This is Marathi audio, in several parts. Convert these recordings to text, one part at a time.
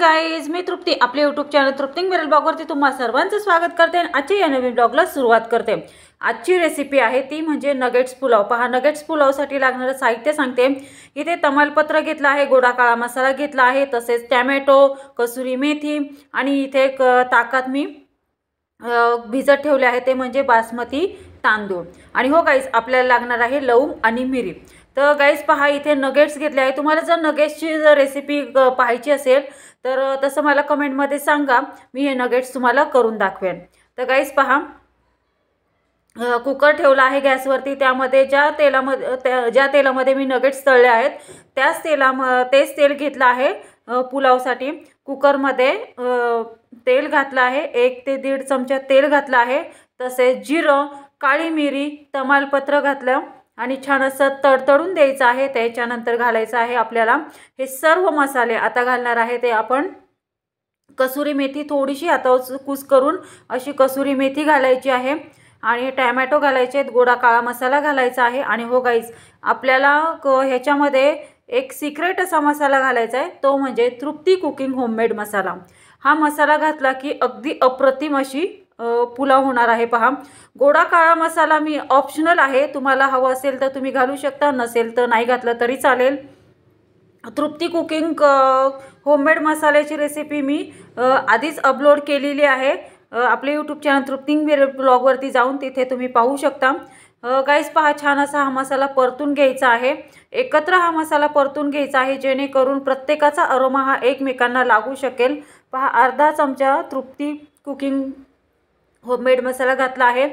मॉर्निंग गाईज मी तृप्ती आपले यूट्यूब चॅनल तृप्तिंग मिरल ब्लॉगवरती तुम्हा सर्वांचं स्वागत करते आणि आजच्या या नवीन ब्लॉगला सुरुवात करते आजची रेसिपी आहे ती म्हणजे नगेट्स पुलाव पहा नगेट्स पुलावसाठी लागणारं साहित्य सांगते इथे तमालपत्र घेतलं आहे गोडा काळा मसाला घेतला आहे तसेच टॅमॅटो कसुरी मेथी आणि इथे एक ताकात मी भिजत ठेवले आहे ते म्हणजे बासमती तांदूळ आणि हो गाईज आपल्याला लागणार आहे लवंग आणि मिरी तर गाईज पहा इथे नगेट्स घेतले आहे तुम्हाला जर नगेट्सची जर रेसिपी पाहायची असेल तर तसं मला कमेंटमध्ये सांगा मी हे नगेट्स तुम्हाला करून दाखवेन तर गाईज पहा कुकर ठेवला आहे गॅसवरती त्यामध्ये ज्या तेलामध्ये ज्या तेलामध्ये मी नगेट्स तळले आहेत त्याच तेला तेच तेल घेतलं आहे पुलावसाठी कुकरमध्ये तेल घातलं आहे एक ते दीड चमचा तेल घातलं आहे तसेच जिरं काळी मिरी तमालपत्र घातलं आणि छान असं तडतडून द्यायचं आहे त्याच्यानंतर घालायचं आहे आपल्याला हे सर्व मसाले आता घालणार आहे ते आपण कसुरी मेथी थोडीशी आता कुस करून अशी कसुरी मेथी घालायची आहे आणि टॅमॅटो घालायचे आहेत गोडा काळा मसाला घालायचा आहे आणि हो गाईज आपल्याला क ह्याच्यामध्ये एक सिक्रेट असा मसाला घालायचा आहे तो म्हणजे तृप्ती कुकिंग होममेड मसाला हा मसाला घातला की अगदी अप्रतिम अशी पुलाव होणार आहे पहा गोडा काळा मसाला मी ऑप्शनल आहे तुम्हाला हवं असेल तर तुम्ही घालू शकता नसेल तर नाही घातलं तरी चालेल तृप्ती कुकिंग होममेड मसाल्याची रेसिपी मी आधीच अपलोड केलेली आहे आपले यूट्यूब चॅनल तृप्तिंग ब्लॉगवरती जाऊन तिथे तुम्ही पाहू शकता गाईस पहा छान असा हा मसाला परतून घ्यायचा आहे एकत्र हा मसाला परतून घ्यायचा आहे जेणेकरून प्रत्येकाचा अरोमा हा एकमेकांना लागू शकेल पहा अर्धा चमचा तृप्ती कुकिंग होममेड मसाला घातला आहे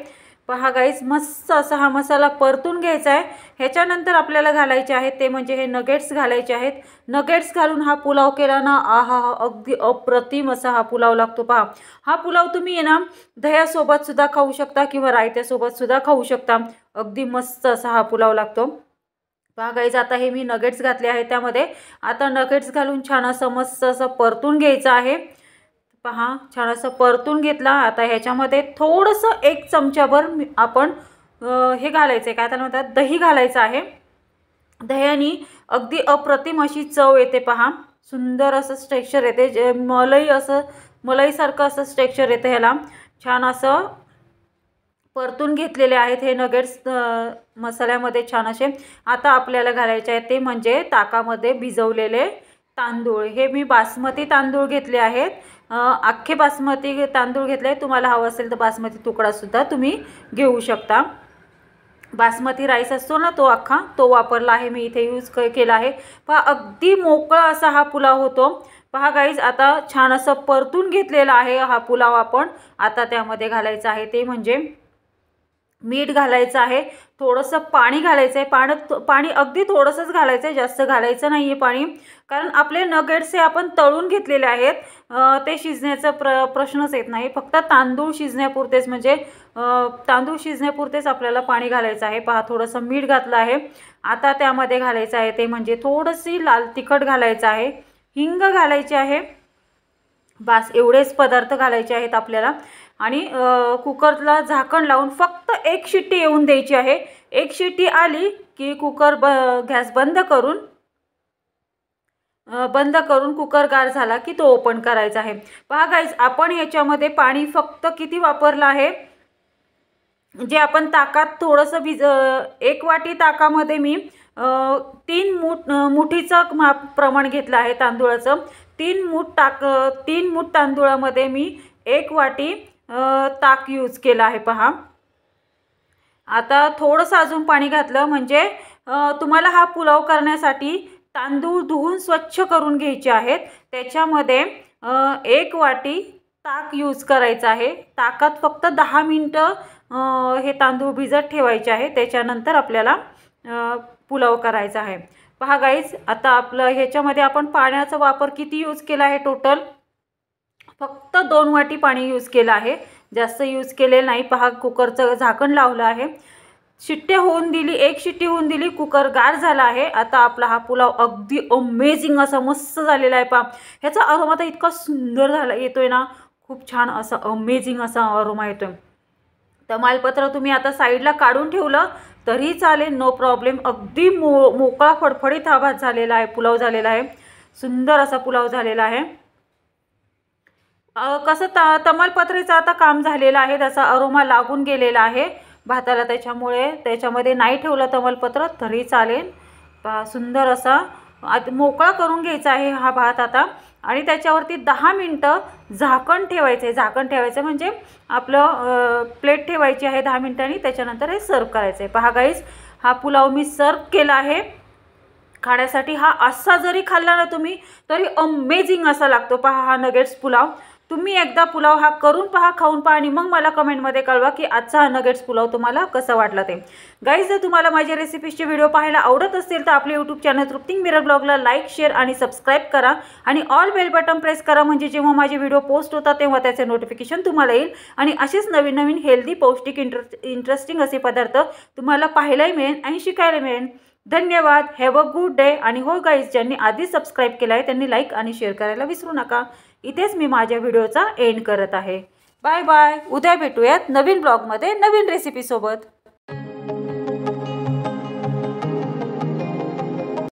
पहा गाईज मस्त असा हा मसाला परतून घ्यायचा आहे ह्याच्यानंतर आपल्याला घालायचे आहेत ते म्हणजे हे नगेट्स घालायचे आहेत नगेट्स घालून हा पुलाव केला ना आहा हा अगदी अप्रतिम असा हा पुलाव लागतो पहा हा पुलाव तुम्ही ना दह्यासोबतसुद्धा खाऊ शकता किंवा रायत्यासोबतसुद्धा खाऊ शकता अगदी मस्त असा हा पुलाव लागतो पहा गाईज आता हे मी नगेट्स घातले आहे त्यामध्ये आता नगेट्स घालून छान असं मस्त असं परतून घ्यायचं आहे पहा छान असं परतून घेतला आता ह्याच्यामध्ये थोडंसं एक चमच्याभर आपण हे घालायचं आहे काय त्याला म्हणतात दही घालायचं आहे दह्याने अगदी अप्रतिम अशी चव येते पहा सुंदर असं स्ट्रेक्चर येते जे मलई असं मलईसारखं असं स्ट्रेक्चर येतं ह्याला छान असं परतून घेतलेले आहेत हे नगेट्स मसाल्यामध्ये छान असे आता आपल्याला घालायचे आहेत ते म्हणजे ताकामध्ये भिजवलेले तांदूळ हे मी बासमती तांदूळ घेतले आहेत अख्खे बासमती तांदूळ घेतले तुम्हाला हवं असेल तर बासमती तुकडासुद्धा तुम्ही घेऊ शकता बासमती राईस असतो ना तो अख्खा तो वापरला आहे मी इथे यूज केला आहे पहा अगदी मोकळा असा हा पुलाव होतो पहा गाईज आता छान असं परतून घेतलेला आहे हा पुलाव आपण आता त्यामध्ये घालायचा आहे ते म्हणजे मीठ घालायचं आहे थोडंसं पाणी घालायचं आहे पाण्यात पाणी अगदी थोडंसंच घालायचं आहे जास्त घालायचं नाही आहे पाणी कारण आपले नगेट्स हे आपण तळून घेतलेले आहेत ते शिजण्याचा प्र प्रश्नच येत नाही फक्त तांदूळ शिजण्यापुरतेच म्हणजे तांदूळ शिजण्यापुरतेच आपल्याला पाणी घालायचं आहे पहा थोडंसं मीठ घातलं आहे आता त्यामध्ये घालायचं आहे ते म्हणजे थोडंशी लाल तिखट घालायचं आहे हिंग घालायचे आहे बास एवढेच पदार्थ घालायचे आहेत आपल्याला आणि कुकरला झाकण लावून फक्त एक शिट्टी येऊन द्यायची आहे एक शिट्टी आली की कुकर ब गॅस बंद करून बंद करून कुकर गार झाला की तो ओपन करायचा आहे पहा गाईज आपण याच्यामध्ये पाणी फक्त किती वापरलं आहे जे आपण ताकात थोडंसं भिज एक वाटी ताकामध्ये मी तीन मूठ मुठीचं माप प्रमाण घेतलं आहे तांदूळाचं तीन मूठ ताक तीन मूठ तांदूळामध्ये मी एक वाटी ताक यूज केला आहे पहा आता थोडंसं अजून पाणी घातलं म्हणजे तुम्हाला हा पुलाव करण्यासाठी तांदूळ धुवून स्वच्छ करून घ्यायचे आहेत त्याच्यामध्ये एक वाटी ताक यूज करायचं आहे ताकात फक्त दहा मिनटं हे तांदूळ भिजत ठेवायचे आहे त्याच्यानंतर आपल्याला पुलाव करायचा आहे पहा गाईज आता आपलं ह्याच्यामध्ये आपण पाण्याचा वापर किती यूज केला आहे टोटल फक्त दोन वाटी पाणी यूज केलं आहे जास्त यूज केलेलं नाही पहा कुकरचं झाकण लावलं आहे शिट्ट्या होऊन दिली एक शिट्टी होऊन दिली कुकर गार झाला आहे आता आपला हा पुलाव अगदी अमेझिंग असा मस्त झालेला आहे पा ह्याचा अरोमा आता इतका सुंदर झाला येतोय ना खूप छान असा अमेझिंग असा अरोमा येतोय तमालपत्र तुम्ही आता साईडला काढून ठेवलं तरी चालेल नो प्रॉब्लेम अगदी मो मोकळा फडफडीत हा भात झालेला आहे पुलाव झालेला आहे सुंदर असा पुलाव झालेला आहे कसं त तमालपत्रेचं आता काम झालेलं आहे त्याचा अरोमा लागून गेलेला आहे भाताला त्याच्यामुळे त्याच्यामध्ये नाही ठेवलं तमलपत्र तरी चालेल सुंदर असा मोकळा करून घ्यायचा आहे हा भात आता आणि त्याच्यावरती दहा मिनटं झाकण ठेवायचं आहे झाकण ठेवायचं म्हणजे आपलं प्लेट ठेवायची आहे दहा मिनटांनी त्याच्यानंतर हे सर्व करायचं आहे पहा गाईज हा पुलाव मी सर्व केला आहे खाण्यासाठी हा असा जरी खाल्ला ना तुम्ही तरी अमेझिंग असा लागतो पहा हा नगेट्स पुलाव तुम्ही एकदा पुलाव हा करून पहा खाऊन पहा आणि मग मला कमेंटमध्ये कळवा की आजचा हा नगेट्स पुलाव तुम्हाला कसा वाटला ते गाईज जर तुम्हाला माझ्या रेसिपीजचे व्हिडिओ पाहायला आवडत असतील तर आपले यूट्यूब चॅनल तृप्तिंग मिरर ब्लॉगला लाईक शेअर आणि सबस्क्राईब करा आणि ऑल बेल बटन प्रेस करा म्हणजे जेव्हा माझे व्हिडिओ पोस्ट होतात तेव्हा त्याचे नोटिफिकेशन तुम्हाला येईल आणि असेच नवीन नवीन हेल्दी पौष्टिक इंटर इंटरेस्टिंग असे पदार्थ तुम्हाला पाहायलाही मिळेल आणि शिकायला मिळेल धन्यवाद हॅव अ गुड डे आणि हो गाईज ज्यांनी आधी सबस्क्राईब केलं आहे त्यांनी लाईक आणि शेअर करायला विसरू नका इथेच मी माझ्या व्हिडिओचा एंड करत आहे बाय बाय उद्या भेटूयात नवीन ब्लॉगमध्ये नवीन रेसिपीसोबत